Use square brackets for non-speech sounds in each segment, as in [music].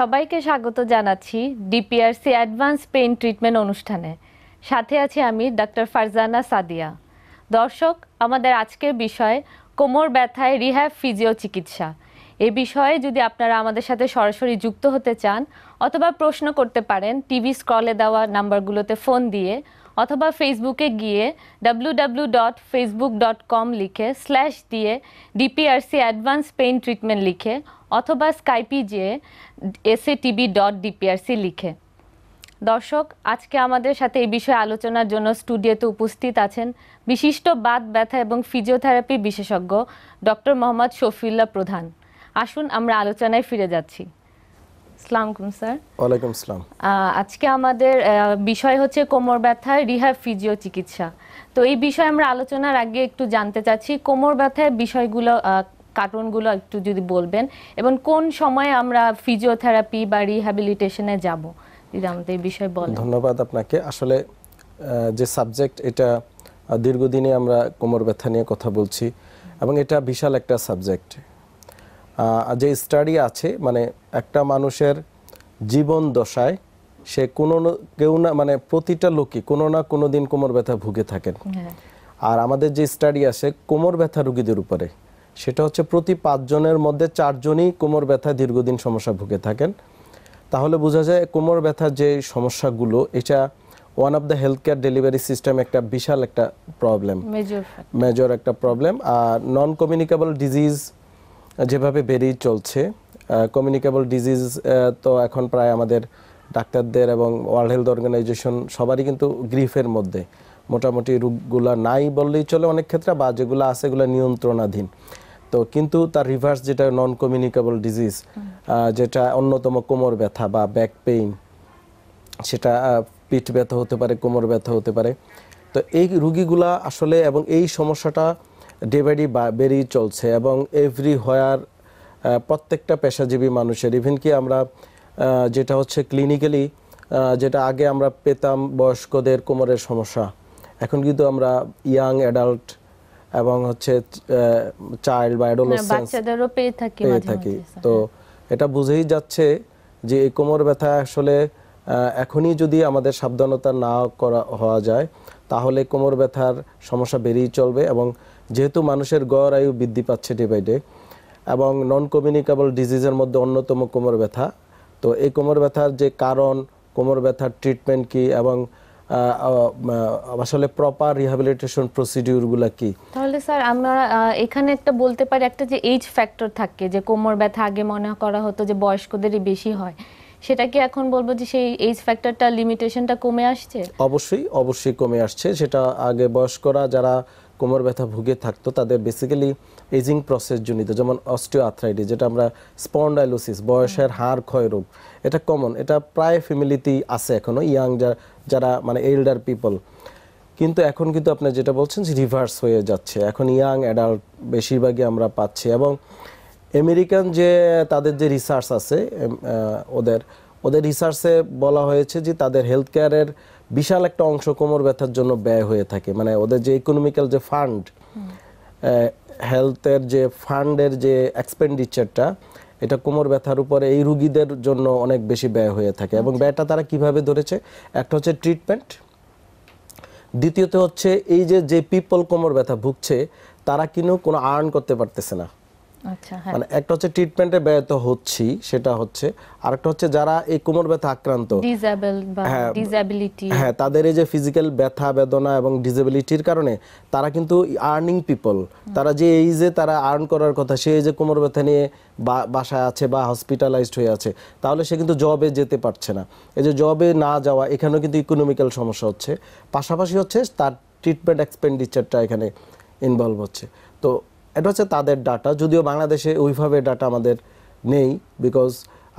সবাইকে স্বাগত জানাচ্ছি ডিপিআরসি অ্যাডভান্স পেইন ট্রিটমেন্ট অনুষ্ঠানে সাথে আছি আমি ডক্টর ফারজানা সাদিয়া দর্শক আমাদের আজকের বিষয় কোমর ব্যথায় রিহ্যাব ফিজিও চিকিৎসা এ বিষয়ে যদি আপনারা আমাদের সাথে সরাসরি যুক্ত হতে চান অথবা প্রশ্ন করতে পারেন টিভি স্ক্রলে দেওয়া নাম্বারগুলোতে ফোন দিয়ে অথবা ফেসবুকে গিয়ে W dot Facebook dot com লিখে স্ল্যাশ দিয়ে ডিপিআরসি অ্যাডভান্স পেইন ট্রিটমেন্ট লিখে অথবা স্কাইপি যে টিভি ডট ডিপিআরসি লিখে দর্শক আজকে আমাদের সাথে এই বিষয়ে আলোচনার জন্য স্টুডিওতে উপস্থিত আছেন বিশিষ্ট বাত ব্যথা এবং ফিজিওথেরাপি বিশেষজ্ঞ ডক্টর মোহাম্মদ শফিউল্লাহ প্রধান আসুন আমরা আলোচনায় ফিরে যাচ্ছি আসসালামুকুম স্যার আজকে আমাদের বিষয় হচ্ছে কোমর ব্যথা রিহাব ফিজিও চিকিৎসা তো এই বিষয়ে আমরা আলোচনার আগে একটু জানতে চাচ্ছি কোমর ব্যথায় বিষয়গুলো কার্টুনগুলো একটু যদি বলবেন এবং কোন সময় আমরা ফিজিওথেরাপি বা রিহ্যাবিলিটেশনে যাব যদি আমাদের এই বিষয়ে বলেন ধন্যবাদ আপনাকে আসলে যে সাবজেক্ট এটা দীর্ঘদিনে আমরা কোমর ব্যথা নিয়ে কথা বলছি এবং এটা বিশাল একটা সাবজেক্ট যে স্টাডি আছে মানে একটা মানুষের জীবন দশায় সে কোনো কেউ না মানে প্রতিটা লোকই কোনো না কোনো দিন কোমর ব্যথা ভুগে থাকেন হ্যাঁ। আর আমাদের যে স্টাডি আসে কোমর ব্যথা রুগীদের উপরে সেটা হচ্ছে প্রতি পাঁচজনের মধ্যে চারজনই কোমর ব্যথায় দীর্ঘদিন সমস্যা ভুগে থাকেন তাহলে বোঝা যায় কোমর ব্যথার যে সমস্যাগুলো এটা one of the health care delivery system একটা বিশাল একটা প্রবলেম মেজর একটা প্রবলেম আর নন কমিউনিকেবল ডিজিজ যেভাবে বেরিয়ে চলছে কমিউনিকেবল ডিজিজ তো এখন প্রায় আমাদের ডাক্তারদের এবং ওয়ার্ল্ড হেলথ অর্গানাইজেশন সবারই কিন্তু গ্রিফের মধ্যে মোটামুটি রোগগুলা নাই বললেই চলে অনেক ক্ষেত্রে বা যেগুলো আছে এগুলো নিয়ন্ত্রণাধীন তো কিন্তু তার রিভার্স যেটা নন কমিউনিকেবল ডিজিজ যেটা অন্যতম কোমর ব্যথা বা ব্যাক পেইন সেটা পিঠ ব্যথা হতে পারে কোমর ব্যথা হতে পারে তো এই রুগীগুলা আসলে এবং এই সমস্যাটা ডে বাই ডে বেরিয়ে চলছে এবং এভরি হওয়ার প্রত্যেকটা পেশাজীবী মানুষের ইভেন কি আমরা যেটা হচ্ছে ক্লিনিক্যালি যেটা আগে আমরা পেতাম বয়স্কদের কোমরের সমস্যা এখন কিন্তু আমরা ইয়াং অ্যাডাল্ট এবং হচ্ছে চাইল্ড বা অ্যাডোলেসেন্স পেয়ে থাকি তো এটা বুঝেই যাচ্ছে যে এই কোমর ব্যথা আসলে এখনই যদি আমাদের সাবধানতা না করা হওয়া যায় তাহলে কোমর ব্যথার সমস্যা বেড়েই চলবে এবং যেহেতু মানুষের গড় আয়ু বৃদ্ধি পাচ্ছে ডে বাই ডে এবং নন কমিউনিকেবল ডিজিজের মধ্যে অন্যতম কোমর ব্যথা তো এই কোমর ব্যথার যে কারণ কোমর ব্যথার ট্রিটমেন্ট কি এবং আসলে প্রপার রিহ্যাবিলিটেশন প্রসিডিউরগুলো কি তাহলে স্যার আমরা এখানে একটা বলতে পারি একটা যে এইজ ফ্যাক্টর থাকে যে কোমর ব্যথা আগে মনে করা হতো যে বয়স্কদেরই বেশি হয় সেটা কি এখন বলবো যে সেই এইজ ফ্যাক্টরটা লিমিটেশনটা কমে আসছে অবশ্যই অবশ্যই কমে আসছে সেটা আগে বয়স্করা যারা কোমর ব্যথা ভুগে থাকতো তাদের বেসিক্যালি এজিং প্রসেস জনিত যেমন অস্টিও যেটা আমরা স্পন্ডাইলোসিস বয়সের হাড় ক্ষয় রোগ এটা কমন এটা প্রায় ফ্যামিলিতেই আছে এখনও ইয়াং যারা মানে এল্ডার পিপল কিন্তু এখন কিন্তু আপনি যেটা বলছেন যে রিভার্স হয়ে যাচ্ছে এখন ইয়াং অ্যাডাল্ট বেশিরভাগই আমরা পাচ্ছি এবং আমেরিকান যে তাদের যে রিসার্চ আছে ওদের ওদের রিসার্চে বলা হয়েছে যে তাদের হেলথ কেয়ারের বিশাল একটা অংশ কোমর ব্যথার জন্য ব্যয় হয়ে থাকে মানে ওদের যে ইকোনমিক্যাল যে ফান্ড হেলথের যে ফান্ডের যে এক্সপেন্ডিচারটা এটা কোমর ব্যথার উপরে এই রুগীদের জন্য অনেক বেশি ব্যয় হয়ে থাকে এবং আচ্ছা। ব্যয়টা তারা কিভাবে ধরেছে একটা হচ্ছে ট্রিটমেন্ট দ্বিতীয়ত হচ্ছে এই যে যে পিপল কোমর ব্যথা ভুগছে তারা কিন্তু কোনো আর্ন করতে পারতেছে না আচ্ছা, হ্যাঁ। মানে একটা হচ্ছে ট্রিটমেন্টে ব্যয়ত হচ্ছি সেটা হচ্ছে আরেকটা হচ্ছে যারা এই কোমর ব্যথা আক্রান্ত হ্যাঁ, হ্যাঁ তাদের এই যে ফিজিক্যাল ব্যথা বেদনা এবং ডিসেবিলিটির কারণে তারা কিন্তু আর্নিং পিপল তারা যে এই যে তারা আর্ন করার কথা সে এই যে কোমর ব্যথা নিয়ে বাসায় আছে বা হসপিটালাইজড হয়ে আছে তাহলে সে কিন্তু জবে যেতে পারছে না এই যে জবে না যাওয়া এখানেও কিন্তু ইকোনমিক্যাল সমস্যা হচ্ছে পাশাপাশি হচ্ছে তার ট্রিটমেন্ট এক্সপেন্ডিচারটা এখানে ইনভলভ হচ্ছে তো এটা হচ্ছে তাদের ডাটা যদিও বাংলাদেশে ওইভাবে ডাটা আমাদের নেই বিকজ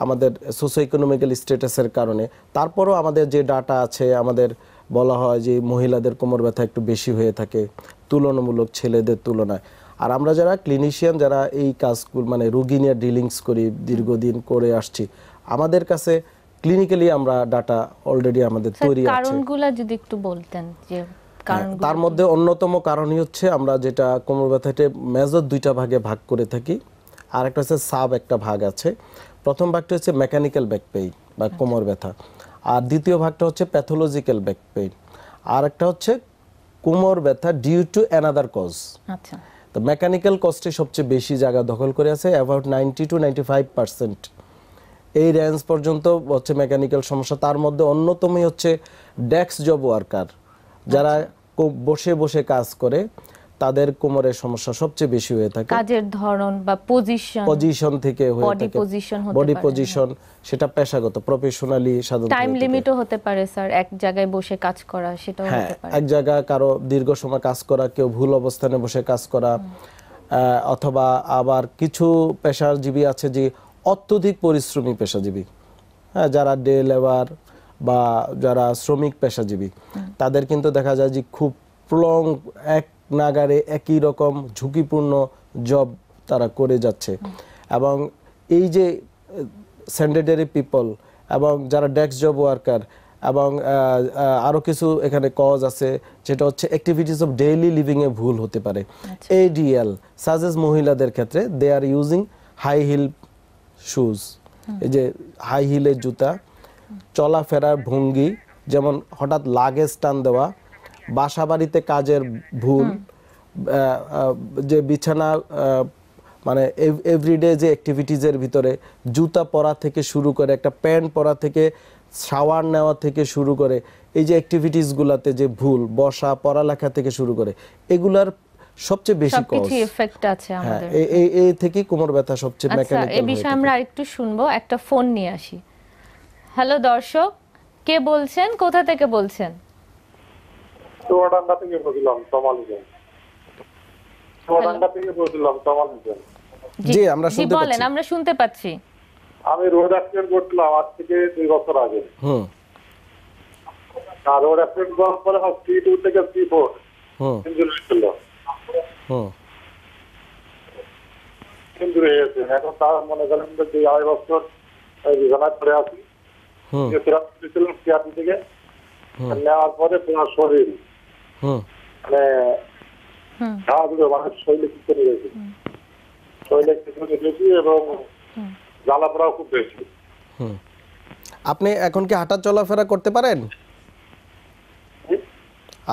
আমাদের সোশো ইকোনমিক্যাল স্ট্যাটাসের কারণে তারপরও আমাদের যে ডাটা আছে আমাদের বলা হয় যে মহিলাদের কোমর ব্যথা একটু বেশি হয়ে থাকে তুলনামূলক ছেলেদের তুলনায় আর আমরা যারা ক্লিনিশিয়ান যারা এই কাজগুলো মানে রুগী নিয়ে ডিলিংস করি দীর্ঘদিন করে আসছি আমাদের কাছে ক্লিনিক্যালি আমরা ডাটা অলরেডি আমাদের তৈরি আছে কারণগুলো যদি একটু বলতেন যে হ্যাঁ, তার মধ্যে অন্যতম কারণই হচ্ছে আমরা যেটা কোমর ব্যথাতে মেজর দুইটা ভাগে ভাগ করে থাকি আর একটা হচ্ছে সাব একটা ভাগ আছে প্রথম ভাগটা হচ্ছে মেকানিক্যাল ব্যাক পেইন বা আচ্ছা। কোমর ব্যথা আর দ্বিতীয় ভাগটা হচ্ছে প্যাথোলজিক্যাল ব্যাক পেইন আর একটা হচ্ছে কোমর ব্যথা ডিউ টু অ্যানাদার কজ আচ্ছা তো মেকানিক্যাল কজটি সবচেয়ে বেশি জায়গা দখল করে আছে about ninety two ninety five percent এই রেঞ্জ পর্যন্ত হচ্ছে মেকানিক্যাল সমস্যা তার মধ্যে অন্যতমই হচ্ছে ডেস্ক জব ওয়ার্কার যারা আচ্ছা। বসে বসে কাজ করে তাদের কোমরের সমস্যা সবচেয়ে বেশি হয়ে থাকে কাজের ধরন বা পজিশন পজিশন থেকে হয়ে থাকে বডি পজিশন হ্যাঁ। হতে পারে বডি পজিশন সেটা পেশাগত প্রফেশনালি সাধারণত টাইম লিমিটও হতে পারে স্যার এক জায়গায় বসে কাজ করা সেটাও হ্যাঁ, হতে পারে এক জায়গা কারো দীর্ঘ সময় কাজ করা কেউ ভুল অবস্থানে বসে কাজ করা অথবা আবার কিছু পেশাজীবী আছে যে অত্যধিক পরিশ্রমী পেশাজীবী হ্যাঁ যারা ডে লেবার বা যারা শ্রমিক পেশাজীবী তাদের কিন্তু দেখা যায় যে খুব প্রলং এক নাগারে একই রকম ঝুঁকিপূর্ণ জব তারা করে যাচ্ছে এবং এই যে স্যান্ডেডারি পিপল এবং যারা ডেস্ক জব ওয়ার্কার এবং আরও কিছু এখানে কজ আছে যেটা হচ্ছে অ্যাক্টিভিটিস অফ ডেইলি লিভিংয়ে ভুল হতে পারে এডিএল আচ্ছা। সাজেস মহিলাদের ক্ষেত্রে they are using high heel shoes এই যে হাই হিলের জুতা চলাফেরার ভঙ্গি যেমন হঠাৎ লাগেজ টান দেওয়া বাসা বাড়িতে কাজের ভুল যে বিছানা মানে এভরিডে যে অ্যাক্টিভিটিজের ভিতরে জুতা পরা থেকে শুরু করে একটা প্যান্ট পরা থেকে শাওয়ার নেওয়া থেকে শুরু করে এই যে অ্যাক্টিভিটিসগুলোতে যে ভুল বসা পড়ালেখা থেকে শুরু করে এগুলার সবচেয়ে বেশি কিছু এফেক্ট আছে হ্যাঁ, আমাদের এই এই থেকে কোমর ব্যথা সবচেয়ে মেকানিক্যাল আচ্ছা, এই বিষয়ে আমরা আরেকটু শুনবো একটা ফোন নিয়ে আসি হ্যালো দর্শক কে বলছেন কোথা থেকে বলছেন জি আমরা শুনতে পাচ্ছি বলেন আমরা শুনতে পাচ্ছি আমি রোড অ্যাক্সিডেন্ট করছিলাম আজ থেকে দুই বছর আগে হুম আর রোড অ্যাক্সিডেন্ট পরে সি টু থেকে সি ফোর ইঞ্জুরি ছিল হুম ইঞ্জুরি হয়েছে এখন তার মনে করেন যে আড়াই বছর বিছানায় পড়ে আছি মানে আপনি এখন কি হাঁটা চলাফেরা করতে পারেন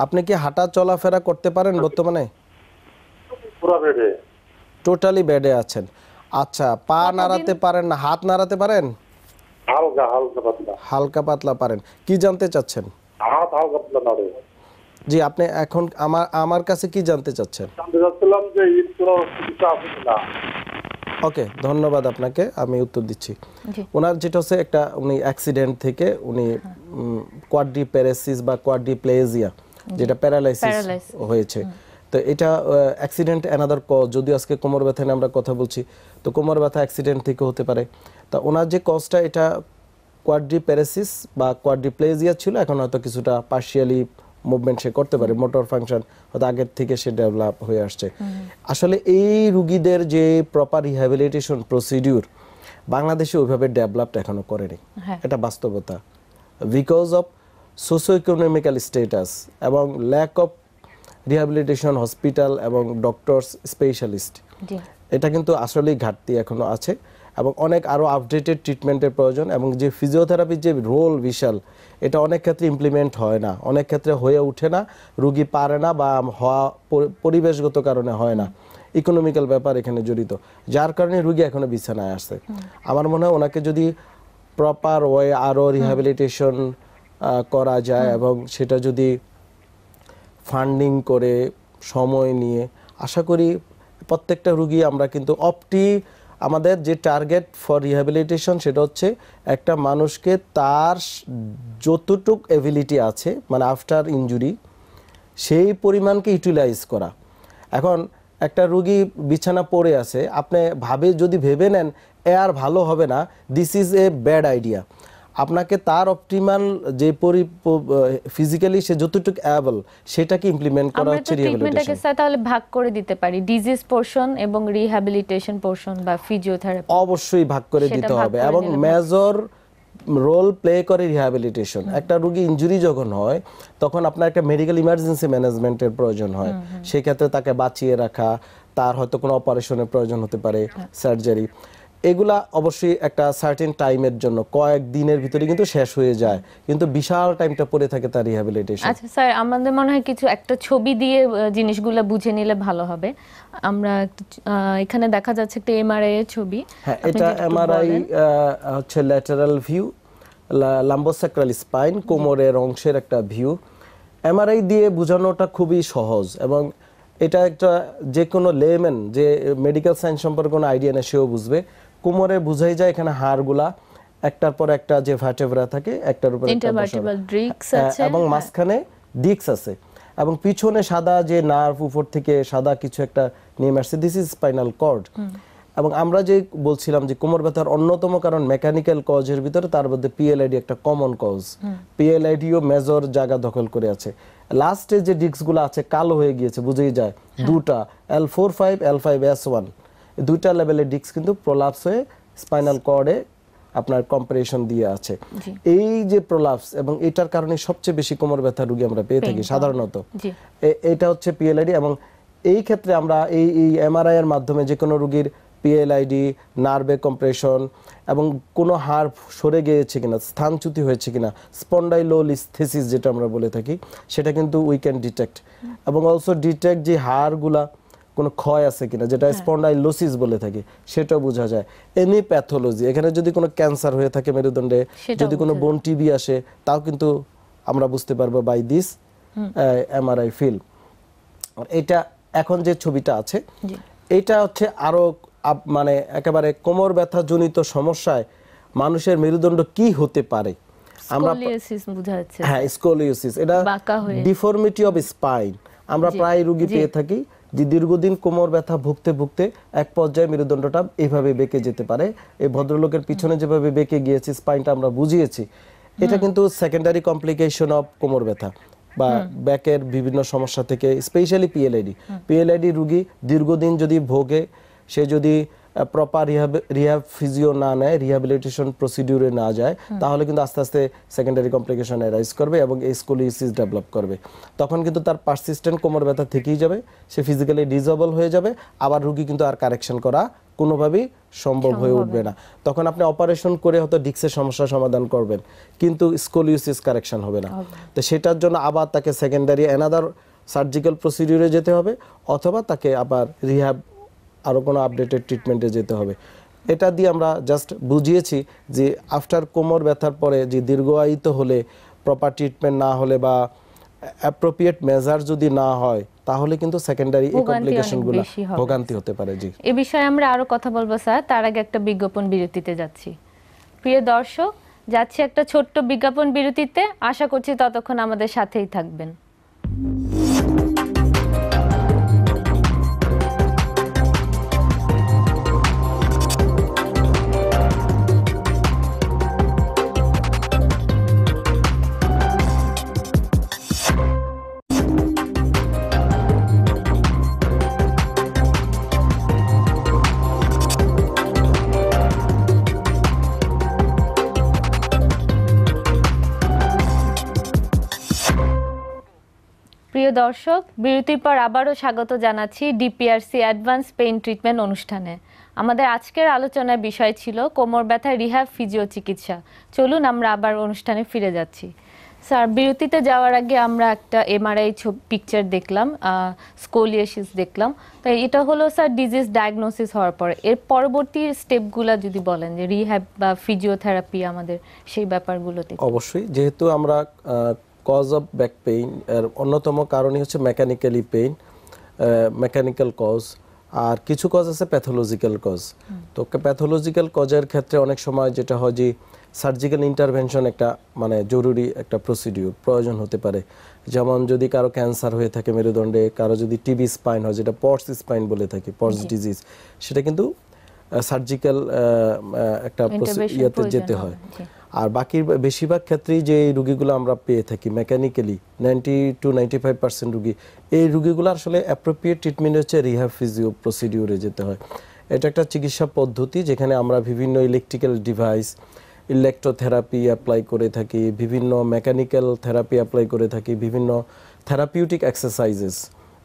আপনি কি হাঁটা চলাফেরা করতে পারেন বর্তমানে টোটালি বেডে আছেন আচ্ছা পা নাড়াতে পারেন না হাত নাড়াতে পারেন হালকা পাতলা পারেন কি জানতে চাচ্ছেন জি আপনি এখন আমার আমার কাছে কি জানতে চাচ্ছেন ওকে ধন্যবাদ আপনাকে আমি উত্তর দিচ্ছি ওনার যেটা হচ্ছে একটা উনি অ্যাক্সিডেন্ট থেকে উনি কোয়াড্রি কোয়াড্রিপ্যারাসিস বা কোয়াড্রি প্লেজিয়া যেটা প্যারালাইসিস হয়েছে তো এটা অ্যাক্সিডেন্ট অ্যানাদার কজ যদি আজকে কোমর ব্যথা নিয়ে আমরা কথা বলছি তো কোমর ব্যথা অ্যাক্সিডেন্ট থেকে হতে পারে তা ওনার যে কজটা এটা কোয়াড্রিপ্যারাসিস বা কোয়াড্রিপ্লেজিয়া ছিল এখন হয়তো কিছুটা পার্শিয়ালি মুভমেন্ট সে করতে পারে মোটর ফাংশন হয়তো আগের থেকে সে ডেভেলপ হয়ে আসছে আসলে এই রুগীদের যে প্রপার রিহ্যাবিলিটেশন প্রসিডিউর বাংলাদেশে ওইভাবে ডেভেলপড এখনো করেনি হ্যাঁ। এটা বাস্তবতা because of socio economical status এবং ল্যাক অফ রিহ্যাবিলিটেশন হসপিটাল এবং ডক্টরস স্পেশালিস্ট এটা কিন্তু আসলেই ঘাটতি এখনো আছে এবং অনেক আরও আপডেটেড ট্রিটমেন্টের প্রয়োজন এবং যে ফিজিওথেরাপির যে রোল বিশাল এটা অনেক ক্ষেত্রে ইমপ্লিমেন্ট হয় না অনেক ক্ষেত্রে হয়ে ওঠে না রুগী পারে না বা হওয়া পরিবেশগত কারণে হয় না ইকোনমিক্যাল ব্যাপার এখানে জড়িত যার কারণে রুগী এখনও বিছানায় আসছে আমার মনে হয় ওনাকে যদি প্রপার ওয়ে আরও রিহ্যাবিলিটেশন করা যায় এবং সেটা যদি ফান্ডিং করে সময় নিয়ে আশা করি প্রত্যেকটা রুগী আমরা কিন্তু অপটি আমাদের যে টার্গেট ফর রিহ্যাবিলিটেশন সেটা হচ্ছে একটা মানুষকে তার যতটুক এভিলিটি আছে মানে আফটার ইঞ্জুরি সেই পরিমাণকে ইউটিলাইজ করা এখন একটা রুগী বিছানা পড়ে আছে আপনি ভাবে যদি ভেবে নেন এ আর ভালো হবে না this is a bad idea আপনাকে তার অপটিমাল যে পরি ফিজিক্যালি সে যতটুকু অ্যাবল সেটাকে ইমপ্লিমেন্ট করা হচ্ছে ট্রিটমেন্টটাকে স্যার তাহলে ভাগ করে দিতে পারি ডিজিজ পোরশন এবং রিহ্যাবিলিটেশন পোরশন বা ফিজিওথেরাপি অবশ্যই ভাগ করে দিতে হবে এবং মেজর রোল প্লে করে রিহ্যাবিলিটেশন একটা রুগী ইঞ্জুরি যখন হয় তখন আপনার একটা মেডিকেল ইমার্জেন্সি ম্যানেজমেন্টের প্রয়োজন হয় সেক্ষেত্রে তাকে বাঁচিয়ে রাখা তার হয়তো কোনো অপারেশনের প্রয়োজন হতে পারে সার্জারি হ্যাঁ। এগুলা অবশ্যই একটা সার্টেন টাইমের জন্য কয়েক দিনের ভিতরে কিন্তু শেষ হয়ে যায় কিন্তু বিশাল টাইমটা পড়ে থাকে তার রিহ্যাবিলিটেশন আচ্ছা স্যার আমাদের মনে হয় কিছু একটা ছবি দিয়ে জিনিসগুলো বুঝে নিলে ভালো হবে আমরা এখানে দেখা যাচ্ছে একটা এমআরআই এর ছবি হ্যাঁ এটা এমআরআই হচ্ছে ল্যাটারাল ভিউ ল্যাম্বোসাক্রাল স্পাইন কোমরের অংশের একটা ভিউ এমআরআই দিয়ে বোঝানোটা খুবই সহজ এবং এটা একটা যে কোনো লেমেন যে মেডিকেল সায়েন্স সম্পর্কে কোনো আইডিয়া না সেও বুঝবে কোমরে বুঝাই যায় এখানে হাড়গুলা একটার পর একটা যে ভার্টেব্রা থাকে একটার উপর একটা হ্যাঁ, আছে এবং হ্যাঁ। মাঝখানে ডিক্স আছে এবং পিছনে সাদা যে নার্ভ উপর থেকে সাদা কিছু একটা নেমে আসছে দিস ইজ স্পাইনাল কর্ড এবং আমরা যে বলছিলাম যে কোমর ব্যথার অন্যতম কারণ মেকানিক্যাল কজের ভিতরে তার মধ্যে পিএলআইডি একটা কমন কজ পিএলআইডিও মেজর জায়গা দখল করে আছে লাস্টে যে ডিস্কগুলো আছে কালো হয়ে গিয়েছে বুঝেই যায় হ্যাঁ। দুটা L four five L five S one দুইটা লেভেলের ডিস্ক কিন্তু প্রলাপস হয়ে স্পাইনাল কর্ডে আপনার কম্পারেশন দিয়ে আছে এই যে প্রলাপস এবং এটার কারণে সবচেয়ে বেশি কোমর ব্যথা রোগী আমরা পেয়ে থাকি সাধারণত এটা হচ্ছে পিএলআইডি এবং এই ক্ষেত্রে আমরা এই এই এমআরআই এর মাধ্যমে যে কোনো রোগীর পিএলআইডি নার্ভে কম্প্রেশন এবং কোনো হাড় সরে গিয়েছে কিনা স্থানচ্যুতি হয়েছে কিনা স্পন্ডাইলোলিস্থেসিস যেটা আমরা বলে থাকি সেটা কিন্তু উই ক্যান ডিটেক্ট এবং অলসো ডিটেক্ট যে হাড়গুলা কোনো ক্ষয় আছে কিনা যেটা স্পন্ডাইলোসিস হ্যাঁ। বলে থাকে সেটা বোঝা যায় এনি প্যাথোলজি এখানে যদি কোনো ক্যান্সার হয়ে থাকে মেরুদণ্ডে যদি কোনো বোন টিবি আসে তাও কিন্তু আমরা বুঝতে পারবো বাই দিস এমআরআই ফিল্ম এটা এখন যে ছবিটা আছে এটা হচ্ছে আরো মানে একেবারে কোমর ব্যথা জনিত সমস্যায় মানুষের মেরুদণ্ড কি হতে পারে আমরা হ্যাঁ স্কোলিওসিস এটা ডিফর্মিটি অফ স্পাইন আমরা প্রায় রুগী পেয়ে থাকি যে দীর্ঘদিন কোমর ব্যথা ভুগতে ভুগতে এক পর্যায়ে মেরুদণ্ডটা এভাবে বেঁকে যেতে পারে এই ভদ্রলোকের পিছনে যেভাবে বেঁকে গিয়েছে স্পাইনটা আমরা বুঝিয়েছি এটা কিন্তু সেকেন্ডারি কমপ্লিকেশন অফ কোমর ব্যথা বা ব্যাকের বিভিন্ন সমস্যা থেকে স্পেশালি পিএলআইডি পিএলআইডি রুগী দীর্ঘদিন যদি ভোগে সে যদি প্রপার রিহাব রিহাব ফিজিও না নেয় রিহাবিলিটেশন প্রসিডিউরে না যায় তাহলে কিন্তু আস্তে আস্তে সেকেন্ডারি কমপ্লিকেশন অ্যারাইজ করবে এবং এই স্কোলিসিস ডেভেলপ করবে তখন কিন্তু তার পার্সিস্টেন্ট কোমর ব্যথা থেকেই যাবে সে ফিজিক্যালি ডিজেবল হয়ে যাবে আবার রুগী কিন্তু আর কারেকশন করা কোনোভাবেই সম্ভব হয়ে উঠবে না তখন আপনি অপারেশন করে হয়তো ডিক্সের সমস্যা সমাধান করবেন কিন্তু স্কোলিউসিস কারেকশন হবে না তো সেটার জন্য আবার তাকে সেকেন্ডারি অ্যানাদার সার্জিক্যাল প্রসিডিউরে যেতে হবে অথবা তাকে আবার রিহ্যাব আরও কোনো আপডেটেড ট্রিটমেন্টে যেতে হবে এটা দিয়ে আমরা জাস্ট বুঝিয়েছি যে আফটার কোমর ব্যথার পরে যে দীর্ঘায়িত হলে প্রপার ট্রিটমেন্ট না হলে বা অ্যাপ্রোপ্রিয়েট মেজার যদি না হয় তাহলে কিন্তু সেকেন্ডারি এই কমপ্লিকেশনগুলো ভোগান্তি হতে পারে জি এ বিষয়ে আমরা আরো কথা বলবো স্যার তার আগে একটা বিজ্ঞাপন বিরতিতে যাচ্ছি প্রিয় দর্শক যাচ্ছি একটা ছোট্ট বিজ্ঞাপন বিরতিতে আশা করছি ততক্ষণ আমাদের সাথেই থাকবেন প্রিয় দর্শক বিরতির পর আবারও স্বাগত জানাচ্ছি ডিপিআরসি অ্যাডভান্স পেইন ট্রিটমেন্ট অনুষ্ঠানে আমাদের আজকের আলোচনার বিষয় ছিল কোমর ব্যথা রিহ্যাব ফিজিও চিকিৎসা চলুন আমরা আবার অনুষ্ঠানে ফিরে যাচ্ছি স্যার বিরতিতে যাওয়ার আগে আমরা একটা এমআরআই পিকচার দেখলাম স্কোলিয়াসিস দেখলাম তাই এটা হলো স্যার ডিজিজ ডায়াগনোসিস হওয়ার পর এর পরবর্তী স্টেপগুলো যদি বলেন যে রিহ্যাব বা ফিজিওথেরাপি আমাদের সেই ব্যাপারগুলোতে অবশ্যই যেহেতু আমরা কজ অফ ব্যাক পেইন এর অন্যতম কারণই হচ্ছে মেকানিক্যালি পেইন মেকানিক্যাল কজ আর কিছু কজ আছে প্যাথোলজিক্যাল কজ তো প্যাথোলজিক্যাল কজের ক্ষেত্রে অনেক সময় যেটা হয় যে সার্জিক্যাল ইন্টারভেনশন একটা মানে জরুরি একটা প্রসিডিউর প্রয়োজন হতে পারে যেমন যদি কারো ক্যান্সার হয়ে থাকে মেরুদণ্ডে কারো যদি টিবি স্পাইন হয় যেটা পর্স স্পাইন বলে থাকে পর্স ডিজিজ সেটা কিন্তু সার্জিক্যাল একটা ইয়েতে যেতে হয় আর বাকির বেশিরভাগ ক্ষেত্রেই যে রুগীগুলো আমরা পেয়ে থাকি mechanically ninety two ninety five percent রুগী এই রুগীগুলো আসলে অ্যাপ্রোপ্রিয়েট ট্রিটমেন্ট হচ্ছে রিহাব ফিজিও প্রসিডিওরে যেতে হয় এটা একটা চিকিৎসা পদ্ধতি যেখানে আমরা বিভিন্ন ইলেকট্রিক্যাল ডিভাইস ইলেকট্রোথেরাপি অ্যাপ্লাই করে থাকি বিভিন্ন মেকানিক্যাল থেরাপি অ্যাপ্লাই করে থাকি বিভিন্ন থেরাপিউটিক এক্সারসাইজেস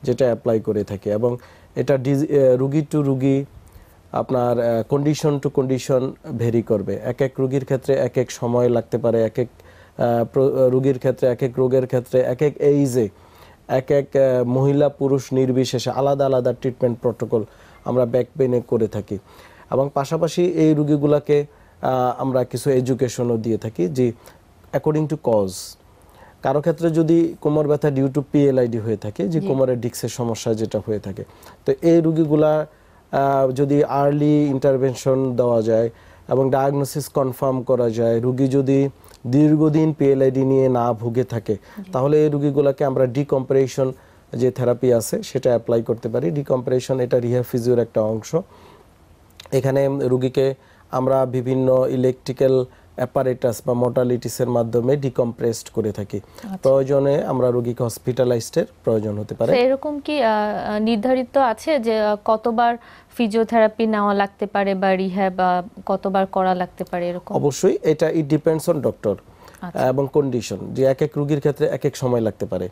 যেটা অ্যাপ্লাই করে থাকি এবং এটা রুগী টু রুগী আপনার কন্ডিশন টু কন্ডিশন ভেরি করবে এক এক রুগীর ক্ষেত্রে এক এক সময় লাগতে পারে এক এক রুগীর ক্ষেত্রে এক এক রোগের ক্ষেত্রে এক এক এইজে এক এক মহিলা পুরুষ নির্বিশেষে আলাদা আলাদা ট্রিটমেন্ট প্রোটোকল আমরা ব্যাক পেনে করে থাকি এবং পাশাপাশি এই রুগীগুলোকে আমরা কিছু এডুকেশনও দিয়ে থাকি যে অ্যাকর্ডিং টু কজ কারো ক্ষেত্রে যদি কোমর ব্যথা ডিউ টু পিএলআইডি হয়ে থাকে যে কোমরের ডিক্সের সমস্যা যেটা হয়ে থাকে তো এই রুগীগুলা যদি আর্লি ইন্টারভেনশন দেওয়া যায় এবং ডায়াগনোসিস কনফার্ম করা যায় রুগী যদি দীর্ঘদিন পিএলআইডি নিয়ে না ভুগে থাকে তাহলে এই রুগীগুলোকে আমরা ডিকম্পারেশন যে থেরাপি আছে সেটা অ্যাপ্লাই করতে পারি ডিকম্পারেশন এটা রিহা ফিজিওর একটা অংশ এখানে রুগীকে আমরা বিভিন্ন ইলেকট্রিক্যাল অ্যাপারেটাস বা মোটালিটিসের মাধ্যমে ডিকম্প্রেসড করে থাকি আচ্ছা। প্রয়োজনে আমরা রোগীকে হসপিটালাইজডের প্রয়োজন হতে পারে এরকম কি নির্ধারিত আছে যে কতবার ফিজিওথেরাপি নেওয়া লাগতে পারে বা রিহ্যাব কতবার করা লাগতে পারে এরকম অবশ্যই এটা ইট ডিপেন্ডস অন ডক্টর এবং কন্ডিশন যে এক এক রুগীর ক্ষেত্রে এক এক সময় লাগতে পারে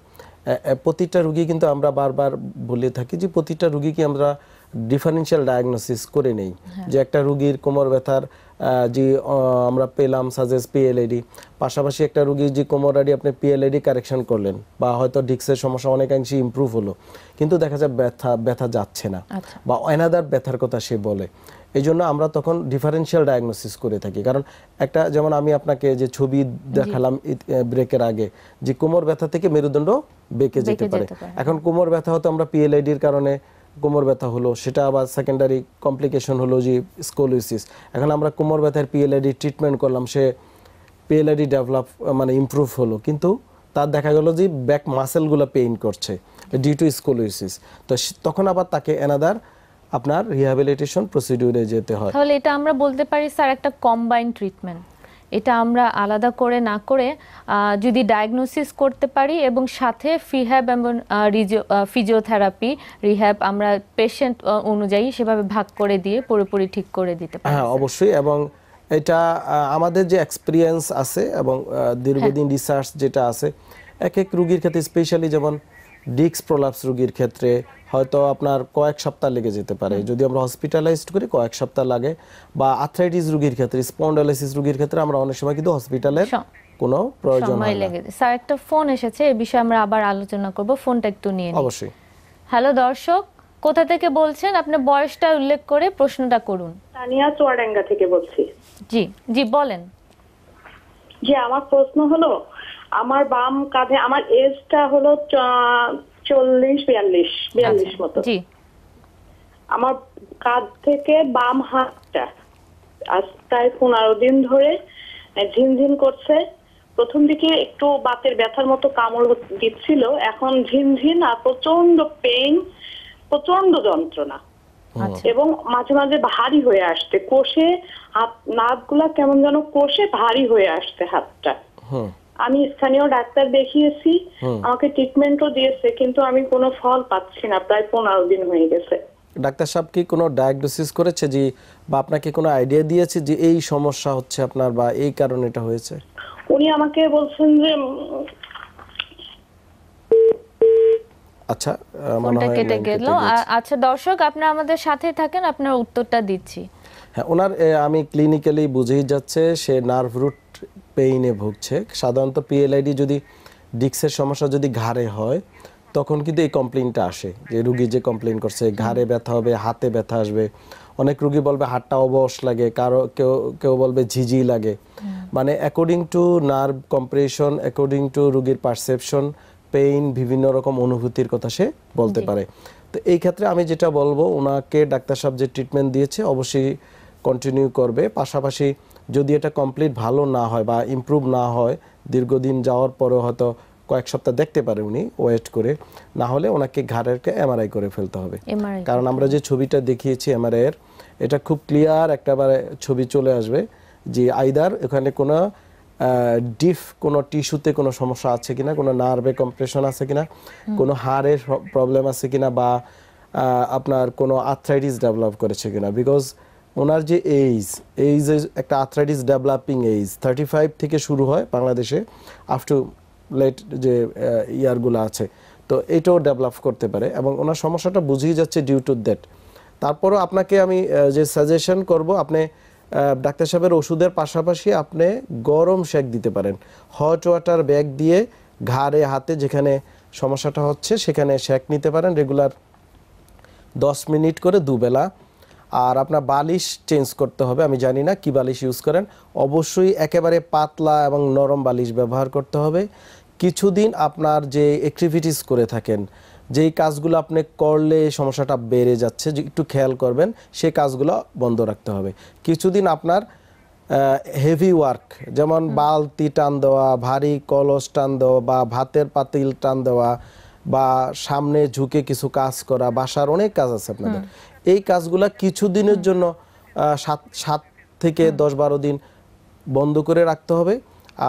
প্রতিটা রুগী কিন্তু আমরা বারবার বলে থাকি যে প্রতিটা রুগীকে আমরা ডিফারেন্সিয়াল ডায়াগনোসিস করে নেই হ্যাঁ। যে একটা রুগীর কোমর ব্যথার যে আমরা পেলাম সাজেস পিএলএডি পাশাপাশি একটা রুগীর যে আডি আপনি পিএলএডি কারেকশন করলেন বা হয়তো ডিক্সের সমস্যা অনেকাংশে ইম্প্রুভ হলো কিন্তু দেখা যায় ব্যথা ব্যথা যাচ্ছে না আচ্ছা। বা অ্যানাদার ব্যথার কথা সে বলে এই জন্য আমরা তখন ডিফারেন্সিয়াল ডায়াগনোসিস করে থাকি কারণ একটা যেমন আমি আপনাকে যে ছবি দেখালাম ব্রেকের আগে যে কোমর ব্যথা থেকে মেরুদণ্ড বেঁকে যেতে পারে এখন কোমর ব্যথা হতো আমরা পিএলআইডির কারণে কোমর ব্যথা হলো সেটা আবার সেকেন্ডারি কমপ্লিকেশন হলো যে স্কোলিসিস এখন আমরা কোমর ব্যথার পিএলআইডি ট্রিটমেন্ট করলাম সে পিএলআইডি ডেভেলপ মানে ইম্প্রুভ হলো কিন্তু তার দেখা গেলো যে ব্যাক মাসেলগুলো পেইন করছে ডি টু স্কোলিসিস তো তখন আবার তাকে এনাদার আপনার রিহ্যাবিলিটেশন প্রসিডিউরে যেতে হয় তাহলে এটা আমরা বলতে পারি স্যার একটা কম্বাইন ট্রিটমেন্ট এটা আমরা আলাদা করে না করে যদি ডায়াগনোসিস করতে পারি এবং সাথে ফিহ্যাব এবং ফিজিওথেরাপি রিহ্যাব আমরা পেশেন্ট অনুযায়ী সেভাবে ভাগ করে দিয়ে পুরোপুরি ঠিক করে দিতে পারি হ্যাঁ অবশ্যই এবং এটা আমাদের যে এক্সপিরিয়েন্স আছে এবং দীর্ঘদিন রিসার্চ হ্যাঁ। যেটা আছে এক এক রুগীর ক্ষেত্রে স্পেশালি যেমন ডিক্স প্রলাপস রোগীর ক্ষেত্রে হয়তো আপনার কয়েক সপ্তাহ লেগে যেতে পারে যদি আমরা হসপিটালাইজড করি কয়েক সপ্তাহ লাগে বা আর্থ্রাইটিস রোগীর ক্ষেত্রে স্পন্ডালাইসিস রোগীর ক্ষেত্রে আমরা অনেক সময় কিন্তু হসপিটালের কোনো প্রয়োজন হয় না স্যার একটা ফোন এসেছে এই বিষয়ে আমরা আবার আলোচনা করব ফোনটা একটু নিয়ে অবশ্যই হ্যালো দর্শক কোথা থেকে বলছেন আপনি বয়সটা উল্লেখ করে প্রশ্নটা করুন তানিয়া চুয়াডাঙ্গা থেকে বলছি জি জি বলেন জি আমার প্রশ্ন হলো আমার বাম কাঁধে আমার এজটা হলো চল্লিশ বিয়াল্লিশ বিয়াল্লিশ আচ্ছা, মতো আমার কাঁধ থেকে বাম হাতটা আজ প্রায় পনেরো দিন ধরে ঝিনঝিন করছে প্রথম দিকে একটু বাতের ব্যথার মতো কামড় দিচ্ছিল এখন ঝিনঝিন আর প্রচন্ড পেইন প্রচন্ড যন্ত্রণা আচ্ছা। এবং মাঝে মাঝে ভারী হয়ে আসছে কোষে হাত নাক কেমন যেন কোষে ভারী হয়ে আসছে হাতটা আমি স্থানীয় ডাক্তার দেখিয়েছি আমাকে ট্রিটমেন্টও দিয়েছে কিন্তু আমি কোনো ফল পাচ্ছি না প্রায় পনেরো দিন হয়ে গেছে ডাক্তার সাহেব কি কোনো ডায়াগনোসিস করেছে যে বা আপনাকে কোনো আইডিয়া দিয়েছে যে এই সমস্যা হচ্ছে আপনার বা এই কারণে এটা হয়েছে উনি আমাকে বলছেন যে আচ্ছা, আচ্ছা দর্শক আপনারা আমাদের সাথে থাকেন আপনার উত্তরটা দিচ্ছি হ্যাঁ ওনার আমি ক্লিনিক্যালি বুঝেই যাচ্ছে সে নার্ভ রুট পেইনে ভুগছে সাধারণত পিএলআইডি যদি ডিক্সের সমস্যা যদি ঘাড়ে হয় তখন কিন্তু এই কমপ্লেনটা আসে যে রুগী যে কমপ্লেন করছে ঘাড়ে ব্যথা হবে হাতে ব্যথা আসবে অনেক রুগী বলবে হাটটা অবশ লাগে কারো কেউ কেউ বলবে ঝিঝি লাগে মানে according to nerve compression according to রুগীর পারসেপশন পেইন বিভিন্ন রকম অনুভূতির কথা সে বলতে পারে তো এই ক্ষেত্রে আমি যেটা বলবো ওনাকে ডাক্তার সাহেব যে ট্রিটমেন্ট দিয়েছে অবশ্যই কন্টিনিউ করবে পাশাপাশি যদি এটা কমপ্লিট ভালো না হয় বা ইম্প্রুভ না হয় দীর্ঘদিন যাওয়ার পরে হয়তো কয়েক সপ্তাহ দেখতে পারে উনি ওয়েট করে না হলে ওনাকে ঘাড়েরকে এমআরআই করে ফেলতে হবে কারণ আমরা যে ছবিটা দেখিয়েছি এমআরআই এর এটা খুব ক্লিয়ার একটাবারে ছবি চলে আসবে যে আইদার এখানে কোনো ডিফ কোনো টিস্যুতে কোনো সমস্যা আছে কিনা কোনো নার্ভে কম্প্রেশন আছে কিনা কোনো হাড়ের প্রবলেম আছে কিনা বা আপনার কোনো আর্থ্রাইটিস ডেভেলপ করেছে কিনা বিকজ ওনার যে এইজ এইজ একটা arthritis developing age thirty five থেকে শুরু হয় বাংলাদেশে আপ টু লেট যে ইয়ারগুলো আছে তো এটাও ডেভেলপ করতে পারে এবং ওনার সমস্যাটা বুঝিয়ে যাচ্ছে ডিউ টু দ্যাট তারপরও আপনাকে আমি যে সাজেশন করব আপনি ডাক্তার সাহেবের ওষুধের পাশাপাশি আপনি গরম শেক দিতে পারেন হট ওয়াটার ব্যাগ দিয়ে ঘাড়ে হাতে যেখানে সমস্যাটা হচ্ছে সেখানে শেক নিতে পারেন রেগুলার দশ মিনিট করে দুবেলা আর আপনার বালিশ চেঞ্জ করতে হবে আমি জানি না কি বালিশ ইউজ করেন অবশ্যই একেবারে পাতলা এবং নরম বালিশ ব্যবহার করতে হবে কিছুদিন আপনার যে অ্যাক্টিভিটিস করে থাকেন যেই কাজগুলো আপনি করলে সমস্যাটা বেড়ে যাচ্ছে যে একটু খেয়াল করবেন সে কাজগুলো বন্ধ রাখতে হবে কিছুদিন আপনার হেভি ওয়ার্ক যেমন বালতি টান দেওয়া ভারী কলস টান দেওয়া বা ভাতের পাতিল টান দেওয়া বা সামনে ঝুঁকে কিছু কাজ করা বাসার অনেক কাজ আছে আপনাদের এই কাজগুলা কিছুদিনের জন্য সাত সাত থেকে দশ বারো দিন বন্ধ করে রাখতে হবে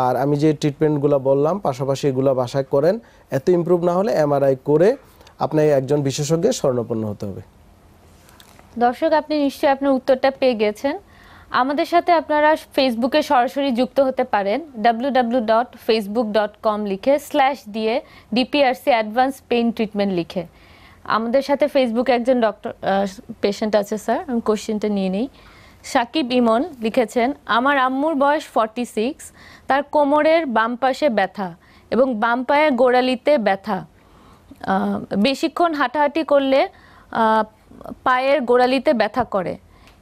আর আমি যে ট্রিটমেন্টগুলো বললাম পাশাপাশি এগুলো বাসায় করেন এত ইম্প্রুভ না হলে এমআরআই করে আপনার একজন বিশেষজ্ঞের স্বর্ণপন্ন হতে হবে দর্শক আপনি নিশ্চয়ই আপনার উত্তরটা পেয়ে গেছেন আমাদের সাথে আপনারা ফেসবুকে সরাসরি যুক্ত হতে পারেন www.facebook.com লিখে স্ল্যাশ দিয়ে ডিপিআরসি অ্যাডভান্স পেইন ট্রিটমেন্ট লিখে আমাদের সাথে ফেসবুকে একজন ডক্টর পেশেন্ট আছে স্যার আমি কোশ্চেনটা নিয়ে নিই সাকিব ইমন লিখেছেন আমার আম্মুর বয়স ফর্টি সিক্স তার কোমরের বাম পাশে ব্যথা এবং বাম পায়ের গোড়ালিতে ব্যথা বেশিক্ষণ হাঁটাহাঁটি করলে পায়ের গোড়ালিতে ব্যথা করে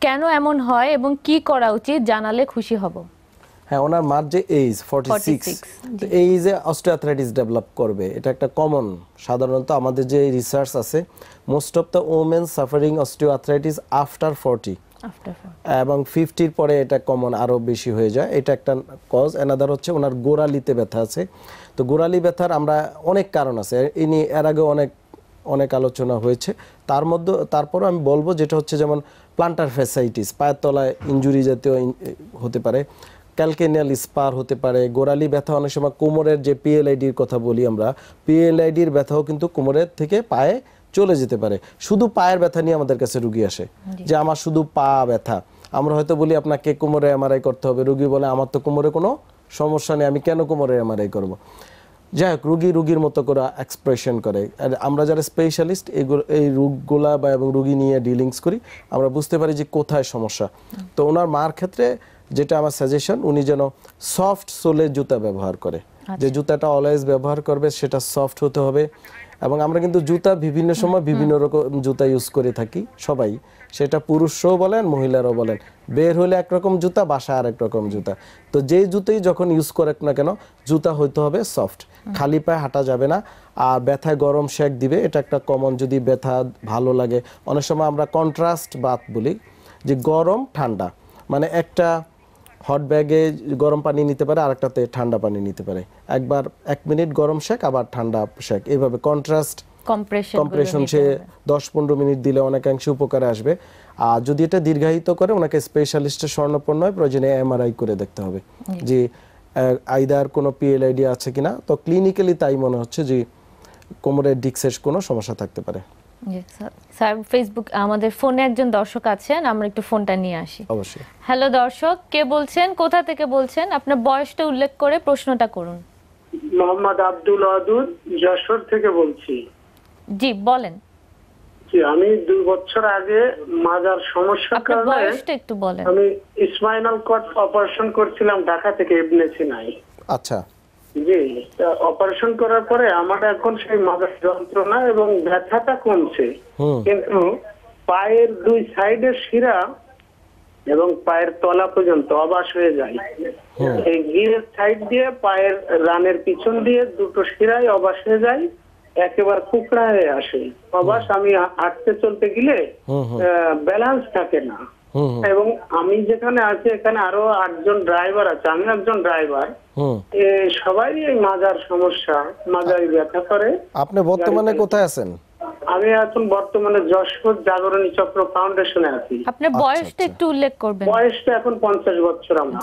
কেন এমন হয় এবং কি করা উচিত জানালে খুশি হব হ্যাঁ ওনার মার যে এইজ ফর্টি সিক্স এইজে অস্টিওআর্থ্রাইটিস ডেভেলপ করবে এটা একটা কমন সাধারণত আমাদের যে রিসার্চ আছে most of the women suffering osteoarthritis after forty এবং ফিফটির পরে এটা কমন আরও বেশি হয়ে যায় এটা একটা কজ এনাদার হচ্ছে ওনার গোড়ালিতে ব্যথা আছে তো গোড়ালি ব্যথার আমরা অনেক কারণ আছে ইনি এর আগে অনেক অনেক আলোচনা হয়েছে তার মধ্যে তারপরও আমি বলবো যেটা হচ্ছে যেমন প্লান্টার ফেসাইটিস পায়ের তলায় ইঞ্জুরি জাতীয় হতে পারে ক্যালকেনিয়াল স্পার হতে পারে গোড়ালি ব্যথা অনেক সময় কোমরের যে পিএলআইডির কথা বলি আমরা পিএলআইডির ব্যথাও কিন্তু কোমরের থেকে পায়ে চলে যেতে পারে শুধু পায়ের ব্যথা নিয়ে আমাদের কাছে রুগী আসে যে আমার শুধু পা ব্যথা আমরা হয়তো বলি আপনাকে কোমরে এমআরআই করতে হবে রুগী বলে আমার তো কোমরে কোনো সমস্যা নেই আমি কেন কোমরে এমআরআই করবো যাই হোক রুগী রুগীর মতো করে এক্সপ্রেশন করে আর আমরা যারা স্পেশালিস্ট এগুলো এই রোগগুলা বা এবং রুগী নিয়ে ডিলিংস করি আমরা বুঝতে পারি যে কোথায় সমস্যা তো ওনার মার ক্ষেত্রে যেটা আমার সাজেশন উনি যেন সফট সোলে জুতা ব্যবহার করে আচ্ছা। যে জুতাটা অলওয়েজ ব্যবহার করবে সেটা সফট হতে হবে এবং আমরা কিন্তু জুতা বিভিন্ন সময় বিভিন্ন রকম জুতা ইউজ করে থাকি সবাই সেটা পুরুষরাও বলেন মহিলারাও বলেন বের হলে একরকম জুতা বাসা আর একরকম জুতা তো যে জুতোই যখন ইউজ করেক না কেন জুতা হইতে হবে সফট খালি পায়ে হাঁটা যাবে না আর ব্যথায় গরম শেক দিবে এটা একটা কমন যদি ব্যথা ভালো লাগে অনেক সময় আমরা কন্ট্রাস্ট বাত বলি যে গরম ঠান্ডা মানে একটা হট ব্যাগে গরম পানি নিতে পারে আরেকটাতে ঠান্ডা পানি নিতে পারে একবার এক মিনিট গরম শেক আবার ঠান্ডা শেক এইভাবে কন্ট্রাস্ট কম্প্রেশন সে দশ পনেরো মিনিট দিলে অনেকাংশে উপকারে আসবে আর যদি এটা দীর্ঘায়িত করে ওনাকে স্পেশালিস্টের স্বর্ণপন্ন হয় প্রয়োজনে এমআরআই করে দেখতে হবে যে আইদার কোনো পিএলআইডি আছে কিনা তো ক্লিনিক্যালি তাই মনে হচ্ছে যে কোমরের ডিক্সের কোনো সমস্যা থাকতে পারে স্যার ফেসবুক আমাদের ফোনে একজন দর্শক আছেন আমরা একটু ফোনটা নিয়ে আসি হ্যালো দর্শক কে বলছেন কোথা থেকে বলছেন আপনার বয়সটা উল্লেখ করে প্রশ্নটা করুন মোহাম্মদ আব্দুল আদুদ যশোর থেকে বলছি জি বলেন আমি দুই বছর আগে মাজার সমস্যার কারণে বয়সটা একটু বলেন আমি স্পাইনাল কর্ড অপারেশন করছিলাম ঢাকা থেকে ইবনে সিনাই আচ্ছা জি অপারেশন করার পরে আমার এখন সেই মাথার যন্ত্রণা এবং ব্যথাটা কমছে কিন্তু পায়ের দুই সাইডের শিরা এবং পায়ের তলা পর্যন্ত অবাস হয়ে যায় এই গিরের সাইড দিয়ে পায়ের রানের পিছন দিয়ে দুটো শিরাই অবাস হয়ে যায় একেবারে কুকড়া হয়ে আসে অবাস আমি হাঁটতে চলতে গেলে ব্যালান্স থাকে না এবং আমি যেখানে আছি এখানে আরো আটজন ড্রাইভার আছে আমি একজন ড্রাইভার সবাই এই মাজার সমস্যা মাজারি ব্যথা করে আপনি বর্তমানে কোথায় আছেন আমি এখন বর্তমানে যশোর জাগরণী চক্র ফাউন্ডেশনে আছি আপনার বয়সটা আচ্ছা, আচ্ছা। একটু উল্লেখ করবেন বয়সটা এখন পঞ্চাশ বছর আমার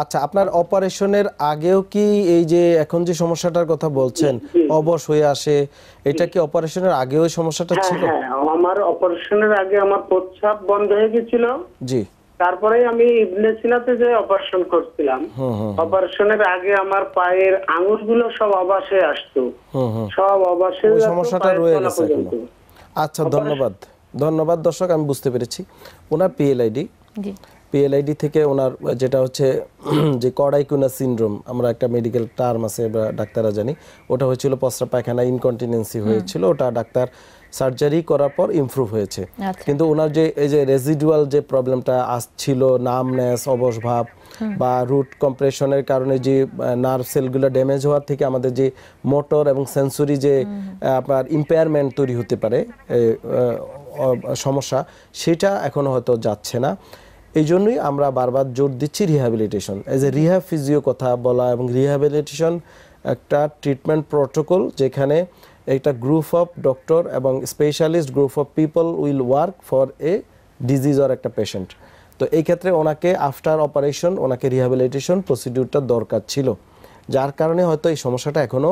আচ্ছা আপনার অপারেশনের আগেও কি এই যে এখন যে সমস্যাটার কথা বলছেন অবশ হয়ে আসে এটা কি অপারেশনের আগেও সমস্যাটা হ্যাঁ, ছিল হ্যাঁ, আমার অপারেশনের আগে আমার প্রস্রাব বন্ধ হয়ে গেছিল জি তারপরে আমি ইবনে সিনাতে যে অপারেশন করছিলাম অপারেশনের আগে আমার পায়ের আঙুলগুলো সব অবাসে আসতো সব অবাসে সমস্যাটা রয়ে গেছে আচ্ছা ধন্যবাদ ধন্যবাদ দর্শক আমি বুঝতে পেরেছি ওনার পিএলআইডি জি পিএলআইডি থেকে ওনার যেটা হচ্ছে [clears throat] যে কডাইকুনা সিন্ড্রোম আমরা একটা মেডিকেল টার্ম আছে ডাক্তাররা জানি ওটা হয়েছিল পস্রা পায়খানা ইনকন্টিনেন্সি হয়েছিল ওটা ডাক্তার সার্জারি করার পর ইমপ্রুভ হয়েছে আচ্ছা। কিন্তু ওনার যে এই যে রেজিডুয়াল যে প্রবলেমটা আসছিল নামনেস অবসভাব বা রুট কম্প্রেশনের কারণে যে নার্ভ সেলগুলো ড্যামেজ হওয়ার থেকে আমাদের যে মোটর এবং সেন্সরি যে আপনার ইম্পেয়ারমেন্ট তৈরি হতে পারে সমস্যা সেটা এখনো হয়তো যাচ্ছে না এই জন্যই আমরা বারবার জোর দিচ্ছি rehabilitation as a rehab physio কথা বলা এবং রিহ্যাবিলিটেশন একটা ট্রিটমেন্ট প্রোটোকল যেখানে একটা গ্রুপ অফ ডক্টর এবং specialist group of people will work for a disease or একটা পেশেন্ট তো এই ক্ষেত্রে ওনাকে আফটার অপারেশন ওনাকে রিহ্যাবিলিটেশন প্রসিডিউরটা দরকার ছিল যার কারণে হয়তো এই সমস্যাটা এখনো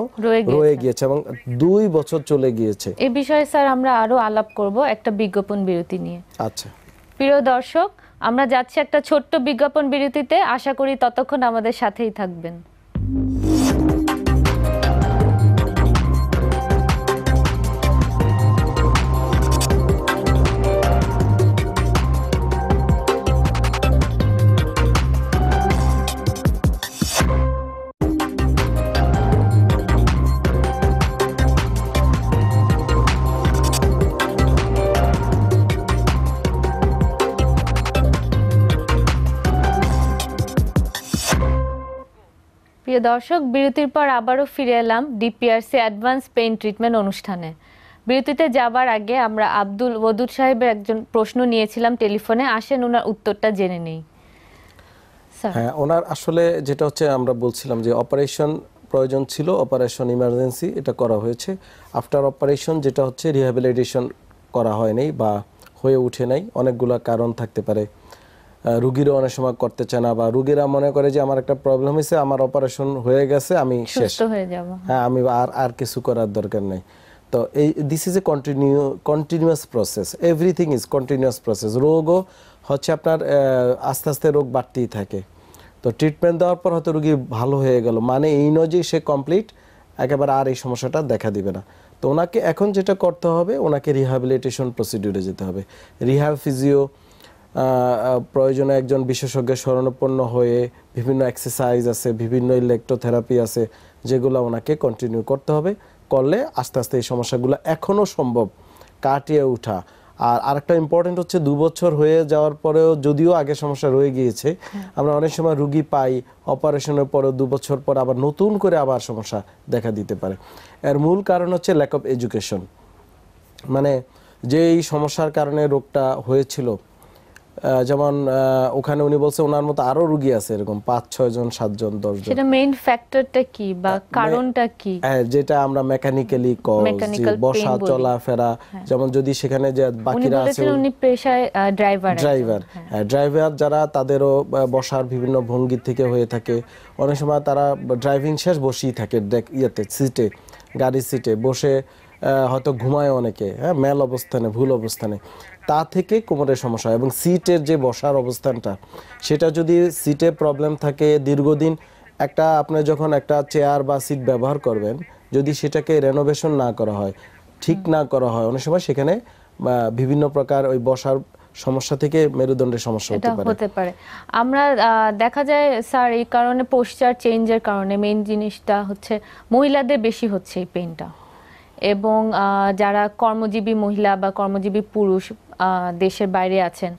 রয়ে গিয়েছে এবং দুই বছর চলে গিয়েছে এই বিষয়ে স্যার আমরা আরো আলাপ করব একটা বিজ্ঞাপন বিরতি নিয়ে আচ্ছা প্রিয় দর্শক আমরা যাচ্ছি একটা ছোট্ট বিজ্ঞাপন বিরতিতে আশা করি ততক্ষণ আমাদের সাথেই থাকবেন প্রিয় দর্শক বিরতির পর আবারও ফিরে এলাম ডিপিআরসি অ্যাডভান্স পেইন ট্রিটমেন্ট অনুষ্ঠানে বিরতিতে যাবার আগে আমরা আব্দুল ওদুদ সাহেবের একজন প্রশ্ন নিয়েছিলাম টেলিফোনে আসেন ওনার উত্তরটা জেনে নেই হ্যাঁ ওনার আসলে যেটা হচ্ছে আমরা বলছিলাম যে অপারেশন প্রয়োজন ছিল অপারেশন ইমার্জেন্সি এটা করা হয়েছে আফটার অপারেশন যেটা হচ্ছে রিহ্যাবিলিটেশন করা হয়নি বা হয়ে উঠে নাই অনেকগুলো কারণ থাকতে পারে রুগীরা অনেক সময় করতে চায় না বা রুগীরা মনে করে যে আমার একটা প্রবলেম হয়েছে আমার অপারেশন হয়ে গেছে আমি শেষ হয়ে যাব হ্যাঁ আমি আর আর কিছু করার দরকার নেই তো এই this is a continue continuous process everything is continuous process রোগও হচ্ছে আপনার আস্তে আস্তে রোগ বাড়তেই থাকে তো ট্রিটমেন্ট দেওয়ার পর হয়তো রুগী ভালো হয়ে গেল মানে এই নয় যে সে কমপ্লিট একেবারে আর এই সমস্যাটা দেখা দিবে না তো ওনাকে এখন যেটা করতে হবে ওনাকে রিহ্যাবিলিটেশন প্রসিডিউরে যেতে হবে রিহ্যাব ফিজিও প্রয়োজনে একজন বিশেষজ্ঞের শরণাপন্ন হয়ে বিভিন্ন এক্সারসাইজ আছে বিভিন্ন ইলেকট্রোথেরাপি আছে যেগুলো ওনাকে কন্টিনিউ করতে হবে করলে আস্তে আস্তে এই সমস্যাগুলো এখনও সম্ভব কাটিয়ে ওঠা আর আরেকটা ইম্পর্টেন্ট হচ্ছে দু বছর হয়ে যাওয়ার পরেও যদিও আগে সমস্যা রয়ে গিয়েছে হ্যাঁ। আমরা অনেক সময় রুগী পাই অপারেশনের পরেও দু বছর পর আবার নতুন করে আবার সমস্যা দেখা দিতে পারে এর মূল কারণ হচ্ছে ল্যাক অফ এডুকেশন মানে যেই সমস্যার কারণে রোগটা হয়েছিল যেমন ওখানে উনি বলছে ওনার মতো আরো রুগী আছে এরকম পাঁচ ছয় জন সাতজন জন সেটা মেইন ফ্যাক্টরটা কি বা হ্যাঁ, কারণটা কি হ্যাঁ, যেটা আমরা মেকানিক্যালি কজ বসা ফেরা হ্যাঁ। যেমন যদি সেখানে যে বাকিরা আছে উনি পেশায় ড্রাইভার ড্রাইভার ড্রাইভার যারা তাদেরও বসার বিভিন্ন ভঙ্গি থেকে হয়ে থাকে অনেক সময় তারা ড্রাইভিং শেষ বসেই থাকে ইয়েতে সিটে গাড়ির সিটে বসে হয়তো ঘুমায় অনেকে হ্যাঁ মেল অবস্থানে ভুল অবস্থানে তা থেকে কোমরের সমস্যা এবং সিটের যে বসার অবস্থানটা সেটা যদি সিটে প্রবলেম থাকে দীর্ঘদিন একটা আপনি যখন একটা চেয়ার বা সিট ব্যবহার করবেন যদি সেটাকে রেনোভেশন না করা হয় ঠিক না করা হয় অনেক সময় সেখানে বিভিন্ন প্রকার ওই বসার সমস্যা থেকে মেরুদণ্ডের সমস্যা হতে পারে হতে পারে আমরা দেখা যায় স্যার এই কারণে পোশ্চার চেঞ্জের কারণে মেইন জিনিসটা হচ্ছে মহিলাদের বেশি হচ্ছে এই পেইনটা এবং যারা কর্মজীবী মহিলা বা কর্মজীবী পুরুষ দেশের বাইরে আছেন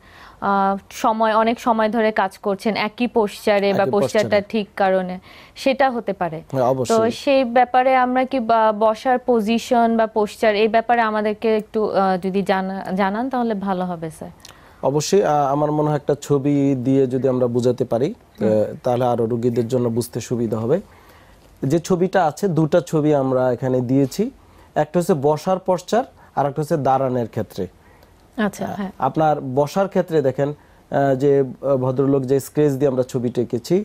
সময় অনেক সময় ধরে কাজ করছেন একই পোশ্চারে বা পোশ্চারটা ঠিক কারণে সেটা হতে পারে হ্যাঁ, তো সেই ব্যাপারে আমরা কি বসার পজিশন বা পোশ্চার এই ব্যাপারে আমাদেরকে একটু যদি জানান তাহলে ভালো হবে স্যার অবশ্যই আমার মনে হয় একটা ছবি দিয়ে যদি আমরা বুঝাতে পারি তাহলে আরো রোগীদের জন্য বুঝতে সুবিধা হবে যে ছবিটা আছে দুটা ছবি আমরা এখানে দিয়েছি একটা হচ্ছে বসার পশ্চার আর একটা হচ্ছে দাঁড়ানোর ক্ষেত্রে আচ্ছা, হ্যাঁ, হ্যাঁ। আপনার বসার ক্ষেত্রে দেখেন যে ভদ্রলোক যে স্ক্রেচ দিয়ে আমরা ছবিটি এঁকেছি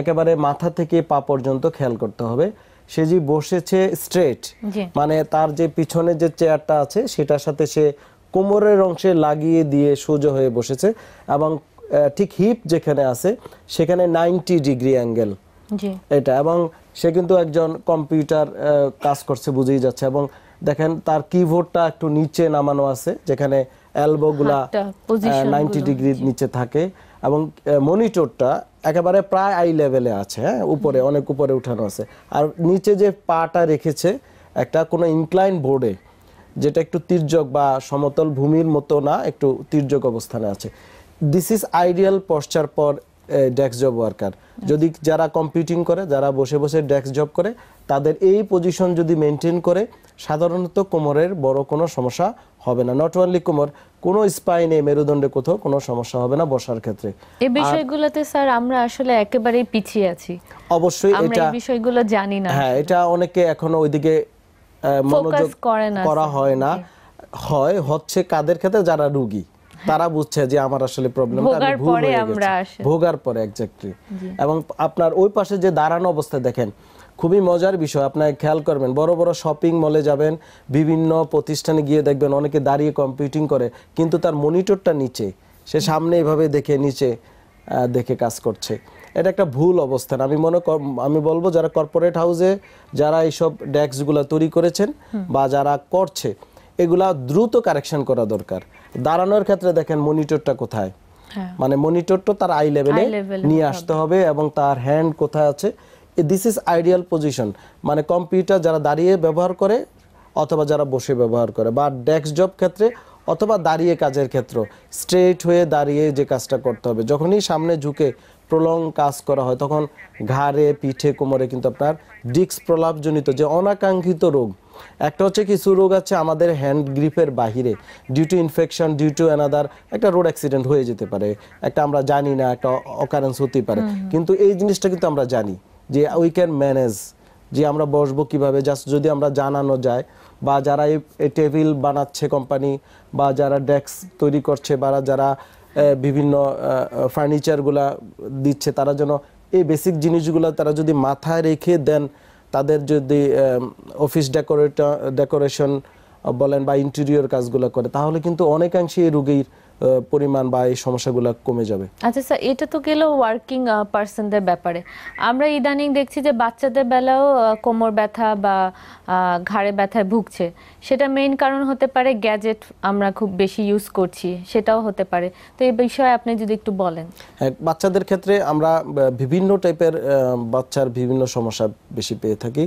একেবারে মাথা থেকে পা পর্যন্ত খেয়াল করতে হবে সে যে বসেছে স্ট্রেট মানে তার যে পিছনে যে চেয়ারটা আছে সেটার সাথে সে কোমরের অংশে লাগিয়ে দিয়ে সোজা হয়ে বসেছে এবং ঠিক হিপ যেখানে আছে সেখানে নাইনটি ডিগ্রি অ্যাঙ্গেল এটা এবং সে কিন্তু একজন কম্পিউটার কাজ করছে বুঝেই যাচ্ছে এবং দেখেন তার কিবোর্ডটা একটু নিচে নামানো আছে যেখানে অ্যালবোগুলা নাইনটি ডিগ্রির নিচে থাকে এবং মনিটরটা একেবারে প্রায় আই লেভেলে আছে হ্যাঁ উপরে অনেক উপরে উঠানো আছে আর নিচে যে পাটা রেখেছে একটা কোনো ইনক্লাইন বোর্ডে যেটা একটু তির্যক বা সমতল ভূমির মতো না একটু তির্যক অবস্থানে আছে this is ideal posture for desk job worker যদি যারা কম্পিউটিং করে যারা বসে বসে ডেস্ক জব করে তাদের এই পজিশন যদি মেনটেন করে সাধারণত কোমরের বড় কোনো সমস্যা হবে না নট অনলি কোমর কোনো স্পাইনে মেরুদণ্ডে কোথাও কোনো সমস্যা হবে না বসার ক্ষেত্রে এই বিষয়গুলোতে স্যার আমরা আসলে একেবারেই পিছিয়ে আছি অবশ্যই এটা বিষয়গুলো জানি না হ্যাঁ এটা অনেকে এখনো ওইদিকে মনোযোগ করা হয় না হয় হচ্ছে কাদের ক্ষেত্রে যারা রুগী তারা বুঝছে যে আমার আসলে প্রবলেমটা আমি ভুল হয়ে গেছে ভোগার পরে এক্স্যাক্টলি এবং আপনার ওই পাশে যে দাঁড়ানো অবস্থায় দেখেন খুবই মজার বিষয় আপনার খেয়াল করবেন বড় বড় শপিং মলে যাবেন বিভিন্ন প্রতিষ্ঠানে গিয়ে দেখবেন অনেকে দাঁড়িয়ে কম্পিউটিং করে কিন্তু তার মনিটরটা নিচে সে সামনে এভাবে দেখে নিচে দেখে কাজ করছে এটা একটা ভুল অবস্থান আমি মনে আমি বলবো যারা কর্পোরেট হাউসে যারা এইসব ডেস্কগুলো তৈরি করেছেন বা যারা করছে এগুলা দ্রুত কারেকশন করা দরকার দাঁড়ানোর ক্ষেত্রে দেখেন মনিটরটা কোথায় হ্যাঁ। মানে মনিটরটা তার আই লেভেলে নিয়ে আসতে হবে এবং তার হ্যান্ড কোথায় আছে দিস ইজ আইডিয়াল পজিশন মানে কম্পিউটার যারা দাঁড়িয়ে ব্যবহার করে অথবা যারা বসে ব্যবহার করে বা ডেস্ক জব ক্ষেত্রে অথবা দাঁড়িয়ে কাজের ক্ষেত্র স্ট্রেট হয়ে দাঁড়িয়ে যে কাজটা করতে হবে যখনই সামনে ঝুঁকে প্রলং কাজ করা হয় তখন ঘাড়ে পিঠে কোমরে কিন্তু আপনার ডিস্ক প্রলাপজনিত যে অনাকাঙ্ক্ষিত রোগ একটা হচ্ছে কিছু রোগ আছে আমাদের হ্যান্ড গ্রিপের বাহিরে due to infection due to another একটা রোড অ্যাক্সিডেন্ট হয়ে যেতে পারে একটা আমরা জানি না একটা অকারেন্স হতে পারে কিন্তু এই জিনিসটা কিন্তু আমরা জানি যে উই ক্যান ম্যানেজ যে আমরা বসবো কিভাবে জাস্ট যদি আমরা জানানো যায় বা যারা এই টেবিল বানাচ্ছে কোম্পানি বা যারা ডেস্ক তৈরি করছে বা যারা বিভিন্ন ফার্নিচারগুলা দিচ্ছে তারা যেন এই বেসিক জিনিসগুলো তারা যদি মাথায় রেখে দেন তাদের যদি অফিস ডেকোরেটা ডেকোরেশন বলেন বা ইন্টেরিয়র কাজগুলো করে তাহলে কিন্তু অনেকাংশে রুগীর পরিমাণ বা এই সমস্যাগুলো কমে যাবে আচ্ছা স্যার এটা তো গেল ওয়ার্কিং পার্সনদের ব্যাপারে আমরা ইদানিং দেখছি যে বাচ্চাদের বেলাও কোমর ব্যথা বা ঘাড়ে ব্যথায় ভুগছে সেটা মেইন কারণ হতে পারে গ্যাজেট আমরা খুব বেশি ইউজ করছি সেটাও হতে পারে তো এই বিষয়ে আপনি যদি একটু বলেন হ্যাঁ, বাচ্চাদের ক্ষেত্রে আমরা বিভিন্ন টাইপের বাচ্চার বিভিন্ন সমস্যা বেশি পেয়ে থাকি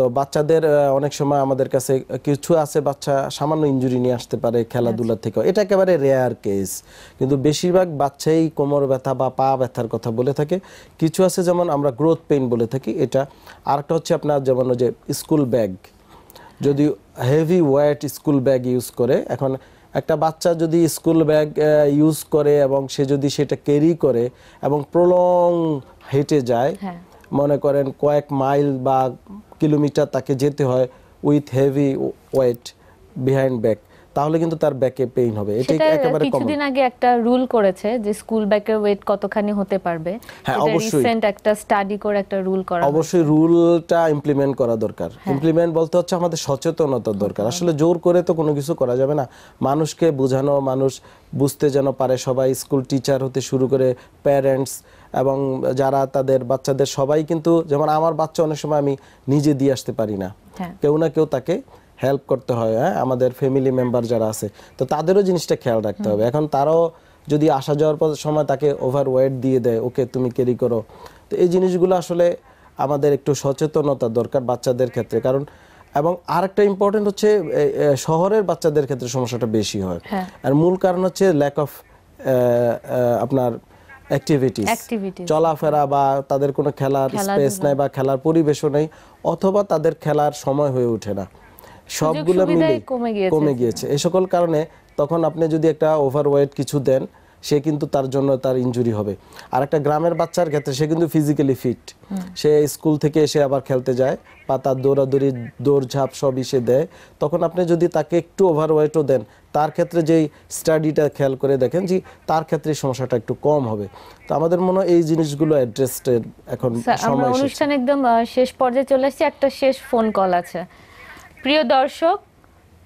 তো বাচ্চাদের অনেক সময় আমাদের কাছে কিছু আছে বাচ্চা সামান্য ইঞ্জুরি নিয়ে আসতে পারে খেলাধুলা আচ্ছা। থেকে এটা একেবারে রেয়ার কেস কিন্তু বেশিরভাগ বাচ্চাই কোমর ব্যথা বা পা ব্যথার কথা বলে থাকে কিছু আছে যেমন আমরা গ্রোথ পেইন বলে থাকি এটা আরেকটা হচ্ছে আপনার যেমন যে স্কুল ব্যাগ যদি heavy weight school bag use করে এখন একটা বাচ্চা যদি স্কুল ব্যাগ ইউজ করে এবং সে যদি সেটা ক্যারি করে এবং প্রলং হেঁটে যায় হ্যাঁ। মনে করেন কয়েক মাইল বা কিলোমিটার তাকে যেতে হয় with heavy weight behind back তাহলে কিন্তু তার ব্যাকে পেইন হবে এটা একেবারে কম কিছুদিন আগে একটা রুল করেছে যে স্কুল ব্যাকের ওয়েট কতখানি হতে পারবে হ্যাঁ অবশ্যই রিসেন্ট একটা স্টাডি করে একটা রুল করা অবশ্যই রুলটা ইমপ্লিমেন্ট করা দরকার ইমপ্লিমেন্ট হ্যাঁ। বলতে হচ্ছে আমাদের সচেতনতা দরকার হ্যাঁ। আসলে জোর করে তো কোনো কিছু করা যাবে না মানুষকে বোঝানো মানুষ বুঝতে যেন পারে সবাই স্কুল টিচার হতে শুরু করে প্যারেন্টস এবং যারা তাদের বাচ্চাদের সবাই কিন্তু যেমন আমার বাচ্চা অনেক সময় আমি নিজে দিয়ে আসতে পারি না হ্যাঁ। কেউ না কেউ তাকে হেল্প করতে হয় হ্যাঁ আমাদের ফ্যামিলি মেম্বার যারা আছে তো তাদেরও জিনিসটা খেয়াল রাখতে হবে এখন তারাও যদি আসা যাওয়ার পর সময় তাকে ওভার ওয়েট দিয়ে দেয় ওকে তুমি ক্যারি করো তো এই জিনিসগুলো আসলে আমাদের একটু সচেতনতা দরকার বাচ্চাদের ক্ষেত্রে কারণ এবং আরেকটা ইম্পর্টেন্ট হচ্ছে শহরের বাচ্চাদের ক্ষেত্রে সমস্যাটা বেশি হয় হ্যাঁ। আর মূল কারণ হচ্ছে ল্যাক অফ আপনার অ্যাক্টিভিটিস চলাফেরা বা তাদের কোনো খেলার স্পেস নাই বা খেলার পরিবেশও নেই অথবা তাদের খেলার সময় হয়ে ওঠে না সবগুলো মিলে কমে গিয়েছে এ সকল কারণে তখন আপনি যদি একটা ওভারওয়েট কিছু দেন সে কিন্তু তার জন্য তার ইঞ্জুরি হবে আর একটা গ্রামের বাচ্চার ক্ষেত্রে সে কিন্তু ফিজিক্যালি ফিট সে স্কুল থেকে এসে আবার খেলতে যায় বা তার দৌড়াদৌড়ি দৌড়ঝাঁপ সবই সে দেয় তখন আপনি যদি তাকে একটু ওভারওয়েটও দেন তার ক্ষেত্রে যেই স্টাডিটা খেয়াল করে দেখেন যে তার ক্ষেত্রে সমস্যাটা একটু কম হবে তো আমাদের মনে হয় এই জিনিসগুলো অ্যাড্রেসড এখন আমরা অনুষ্ঠান একদম শেষ পর্যায়ে চলে আসছি একটা শেষ ফোন কল আছে প্রিয় দর্শক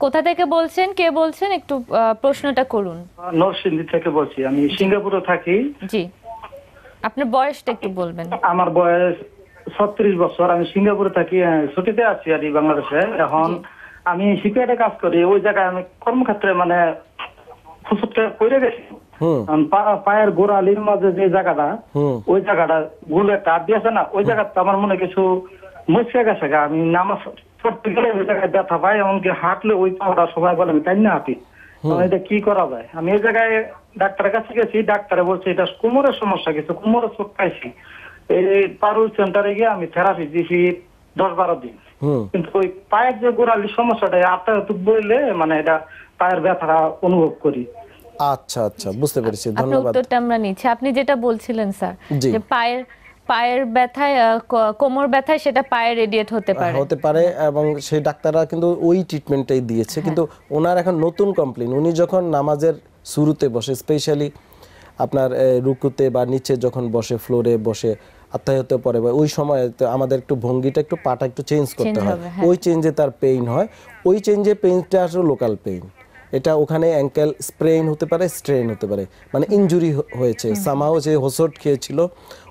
কোথা থেকে বলছেন কে বলছেন একটু প্রশ্নটা করুন নরসিংদী থেকে বলছি আমি সিঙ্গাপুরে থাকি জি আপনার বয়সটা একটু বলবেন আমার বয়স ছত্রিশ বছর আমি সিঙ্গাপুরে থাকি ছুটিতে আছি আর বাংলাদেশে এখন আমি সিপিআইটা কাজ করি ওই জায়গায় আমি কর্মক্ষেত্রে মানে খুচুরটা পড়ে গেছি পায়ের গোড়ালির মাঝে যে জায়গাটা ওই জায়গাটা ভুল একটা আর দিয়েছে না ওই জায়গাটা আমার মনে কিছু মুসকে গেছে আমি নামাজ করতে গেলে ওই জায়গায় ব্যথা পাই এমনকি হাঁটলে ওই পাওয়াটা সবাই বলে তাই না আপনি এটা কি করা যায় আমি এই জায়গায় ডাক্তারের কাছে গেছি ডাক্তারে বলছে এটা কোমরের সমস্যা গেছে কোমরের চোখ পাইছি এই পারুল সেন্টারে গিয়ে আমি থেরাপি দিছি দশ বারো দিন কিন্তু ওই পায়ের যে গোড়ালি সমস্যাটা আপনারা তো বললে মানে এটা পায়ের ব্যথাটা অনুভব করি আচ্ছা আচ্ছা বুঝতে পেরেছি ধন্যবাদ আপনি যেটা বলছিলেন স্যার যে পায়ের পায়ের ব্যথায় কোমর ব্যথায় সেটা পায়ে রেডিয়েট হতে পারে হতে পারে এবং সেই ডাক্তাররা কিন্তু ওই ট্রিটমেন্টটাই দিয়েছে হ্যাঁ। কিন্তু ওনার এখন নতুন কমপ্লেন উনি যখন নামাজের শুরুতে বসে স্পেশালি আপনার রুকুতে বা নিচে যখন বসে ফ্লোরে বসে আত্মাহত পরে বা ওই সময় আমাদের একটু ভঙ্গিটা একটু পাটা একটু চেঞ্জ করতে হ্যাঁ। হয় ওই চেঞ্জে তার পেইন হয় ওই চেঞ্জে পেইনটা আসলে লোকাল পেইন এটা ওখানে অ্যাঙ্কেল স্প্রেইন হতে পারে স্ট্রেন হতে পারে মানে ইঞ্জুরি হয়েছে সামাও যে হোসট খেয়েছিল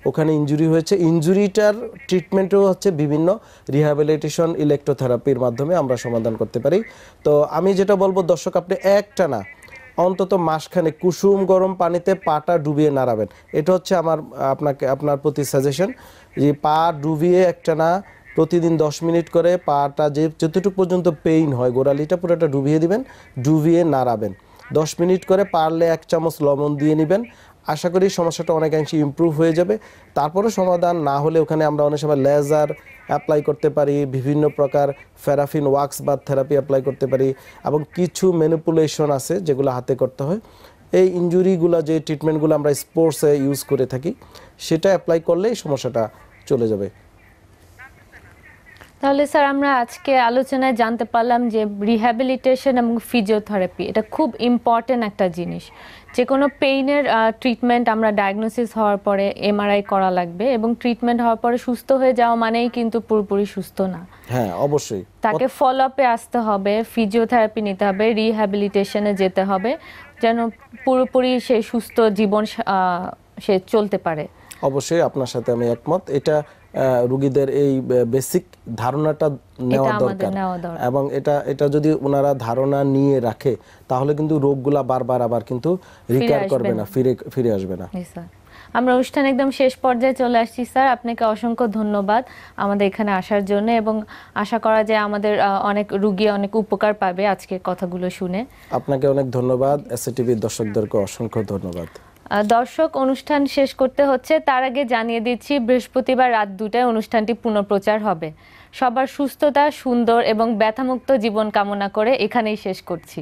ওখানে ইঞ্জুরি হয়েছে ইঞ্জুরিটার ট্রিটমেন্টও হচ্ছে বিভিন্ন রিহ্যাবিলিটেশন ইলেকট্রোথেরাপির মাধ্যমে আমরা সমাধান করতে পারি তো আমি যেটা বলবো দর্শক আপনি একটা না অন্তত মাসখানে কুসুম গরম পানিতে পাটা ডুবিয়ে নাড়াবেন এটা হচ্ছে আমার আপনাকে আপনার প্রতি সাজেশন যে পা ডুবিয়ে একটা না প্রতিদিন 10 মিনিট করে পাটা যে যতটুকু পর্যন্ত পেইন হয় গোড়ালিটা পুরোটা ডুবিয়ে দিবেন ডুবিয়ে নাড়াবেন 10 মিনিট করে পারলে এক চামচ লবণ দিয়ে নেবেন আশা করি সমস্যাটা অনেকাংশে ইম্প্রুভ হয়ে যাবে তারপরে সমাধান না হলে ওখানে আমরা অনেক সময় লেজার অ্যাপ্লাই করতে পারি বিভিন্ন প্রকার ফেরাফিন ওয়াক্স বা থেরাপি অ্যাপ্লাই করতে পারি এবং কিছু ম্যানিপুলেশন আছে যেগুলো হাতে করতে হয় এই ইঞ্জুরিগুলো যে ট্রিটমেন্টগুলো আমরা স্পোর্টসে ইউজ করে থাকি সেটা অ্যাপ্লাই করলেই সমস্যাটা চলে যাবে তাহলে স্যার আমরা আজকে আলোচনায় জানতে পারলাম যে রিহ্যাবিলিটেশন এবং ফিজিওথেরাপি এটা খুব ইম্পর্টেন্ট একটা জিনিস যে কোনো পেইনের ট্রিটমেন্ট আমরা ডায়াগনোসিস হওয়ার পরে এমআরআই করা লাগবে এবং ট্রিটমেন্ট হওয়ার পরে সুস্থ হয়ে যাওয়া মানেই কিন্তু পুরোপুরি সুস্থ না হ্যাঁ অবশ্যই তাকে ফলো আপে আসতে হবে ফিজিওথেরাপি নিতে হবে রিহ্যাবিলিটেশনে যেতে হবে যেন পুরোপুরি সে সুস্থ জীবন সে চলতে পারে অবশ্যই আপনার সাথে আমি একমত এটা রোগীদের এই বেসিক ধারণাটা নেওয়া দরকার এবং এটা এটা যদি ওনারা ধারণা নিয়ে রাখে তাহলে কিন্তু রোগগুলা বারবার আবার কিন্তু রিকার করবে না ফিরে ফিরে আসবে না আমরা অনুষ্ঠান একদম শেষ পর্যায়ে চলে আসছি স্যার আপনাকে অসংখ্য ধন্যবাদ আমাদের এখানে আসার জন্য এবং আশা করা যায় আমাদের অনেক রুগী অনেক উপকার পাবে আজকের কথাগুলো শুনে আপনাকে অনেক ধন্যবাদ এসএটিভির দর্শকদেরকে অসংখ্য ধন্যবাদ দর্শক অনুষ্ঠান শেষ করতে হচ্ছে তার আগে জানিয়ে দিচ্ছি বৃহস্পতিবার রাত দুটায় অনুষ্ঠানটি পুনঃপ্রচার হবে সবার সুস্থতা সুন্দর এবং ব্যথামুক্ত জীবন কামনা করে এখানেই শেষ করছি